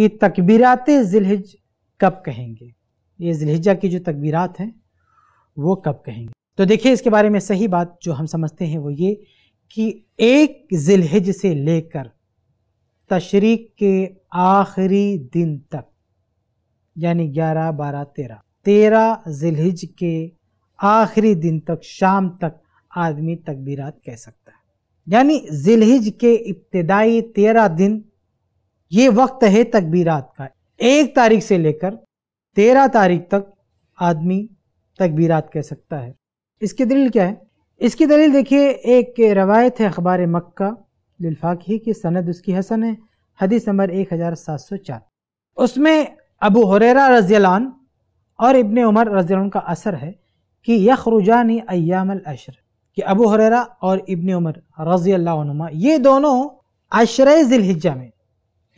कि तकबीरात जिलहिज कब कहेंगे ये जिलहिजा की जो तकबीरात हैं वो कब कहेंगे तो देखिए इसके बारे में सही बात जो हम समझते हैं वो ये कि एक जिलहिज से लेकर तशरीक के आखिरी दिन तक यानी ग्यारह बारह तेरह तेरह जिलहिज के आखिरी दिन तक शाम तक आदमी तकबीरात कह सकता है यानी जिलहिज के इब्तदाई तेरह दिन ये वक्त है तकबीरात का एक तारीख से लेकर तेरह तारीख तक आदमी तकबीरात कह सकता है इसकी दलील क्या है इसकी दलील देखिए एक रवायत है अखबार मक्का ही की सनद उसकी हसन है हदीस नंबर एक हज़ार सात सौ चार उसमें अबू हुरेरा रजियलान और इबन उमर रजीलान का असर है कि यखरुजानी अयामल अशर कि अबू हुररा और इबन उमर रजी ये दोनों अशर ज़िलहिज्जा में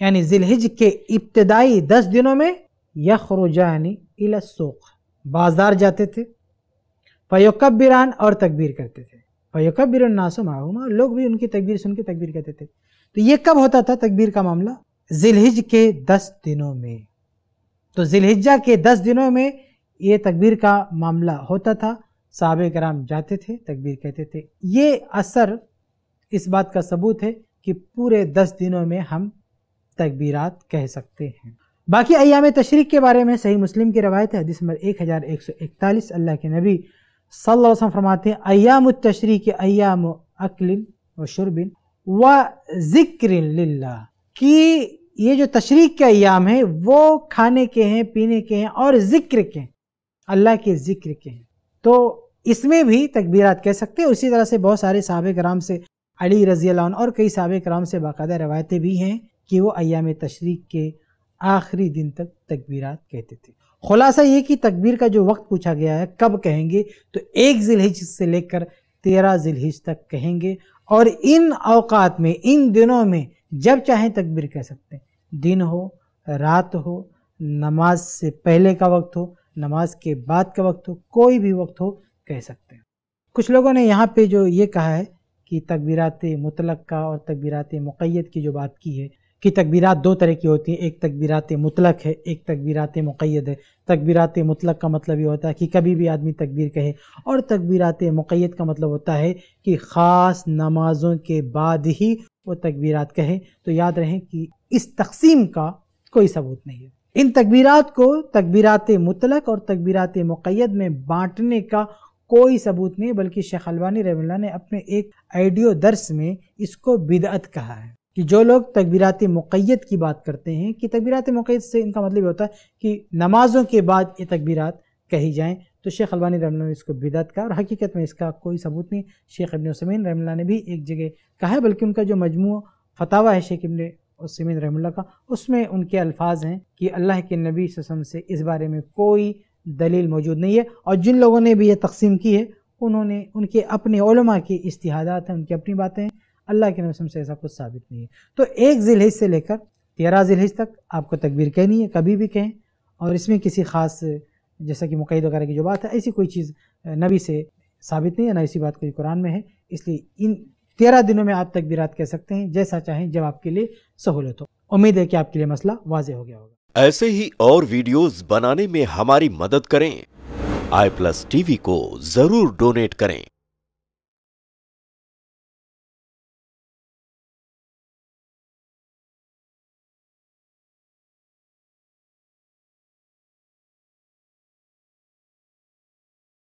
यानी जिलहिज के इब्तदाई दस दिनों में यखरुजानी इलसूख बाजार जाते थे फ़योकबिरान और तकबीर करते थे फ़योकबिर नासम आउमा लोग भी उनकी तकबीर सुन के तकबीर कहते थे तो ये कब होता था तकबीर का मामला जिलहिज के दस दिनों में तो जिलहिजा के दस दिनों में ये तकबीर का मामला होता था साहब कराम जाते थे तकबीर कहते थे ये असर इस बात का सबूत है कि पूरे दस दिनों में हम तकबीरत कह सकते हैं बाकी अयाम तशरीक के बारे में सही मुस्लिम की रवायत है हदीस नंबर एक हज़ार एक सौ इकतालीस अल्लाह के नबी सल्लल्लाहु अलैहि वसल्लम फरमाते हैं अयाम के अयाम अकलिन व शुरबिन व ज़िक्र लिल्ला कि ये जो तशरीक के अयाम है वो खाने के हैं पीने के हैं और ज़िक्र के हैं अल्लाह के ज़िक्र के हैं तो इसमें भी तकबीरात कह सकते हैं उसी तरह से बहुत सारे सहाब कराम से अली रज़ी और कई सहाब कराम से बाकायदा रवायतें भी हैं कि वो अयाम तशरीक के आखिरी दिन तक तकबीर कहते थे खुलासा ये कि तकबीर का जो वक्त पूछा गया है कब कहेंगे तो एक जिलहिज से लेकर तेरह जिलहिज तक कहेंगे और इन अवकात में इन दिनों में जब चाहें तकबीर कह सकते हैं दिन हो रात हो नमाज से पहले का वक्त हो नमाज के बाद का वक्त हो कोई भी वक्त हो कह सकते हैं कुछ लोगों ने यहाँ पे जो ये कहा है कि तकबीरात मुतलक का और तकबीरात मुक़ैद की जो बात की है कि तकबीरात दो तरह की होती हैं एक तकबीरात मुतलक है एक तकबीरात मुक़ैद है तकबीरात मुतलक का मतलब ये होता है कि कभी भी आदमी तकबीर कहे और तकबीरात मुक़ैद का मतलब होता है कि ख़ास नमाजों के बाद ही वो तकबीरात कहे तो याद रहें कि इस तकसीम का कोई सबूत नहीं है इन तकबीरात को तकबीरात मुतलक और तकबीरात मुक़ैद में बाँटने का कोई सबूत नहीं बल्कि शेख अलवानी रमिल्ला ने अपने एक आइडियो दर्स में इसको बिदअत कहा है कि जो लोग तकबीरत मुक़ैत की बात करते हैं कि तकबीरत मुक़ैत से इनका मतलब ये होता है कि नमाज़ों के बाद ये तकबीरत कही जाएँ तो शेख अलवानी रमला ने इसको बिदत का और हकीकत में इसका कोई सबूत नहीं शेख इबन रमला ने भी एक जगह कहा है बल्कि उनका जो मजमू फतावा है शेख अबिन उसमीन का उसमें उनके अल्फाज हैं कि अल्लाह के नबी वसम से इस बारे में कोई दलील मौजूद नहीं है और जिन लोगों ने भी ये तकसीम की है उन्होंने उनके अपने की के इश्तहादात हैं उनकी अपनी बातें हैं अल्लाह के नबीम से ऐसा कुछ साबित नहीं है तो एक जिलहज से लेकर तेरह जिलहज तक आपको तकबीर कहनी है कभी भी कहें और इसमें किसी ख़ास जैसा कि मुकैद वगैरह की जो बात है ऐसी कोई चीज़ नबी से साबित नहीं है ना इसी बात कोई कुरान में है इसलिए इन तेरह दिनों में आप तकबीरत कह सकते हैं जैसा चाहें जब आपके लिए सहूलत हो उम्मीद है कि आपके लिए मसला वाज हो गया होगा ऐसे ही और वीडियोस बनाने में हमारी मदद करें आई प्लस टीवी को जरूर डोनेट करें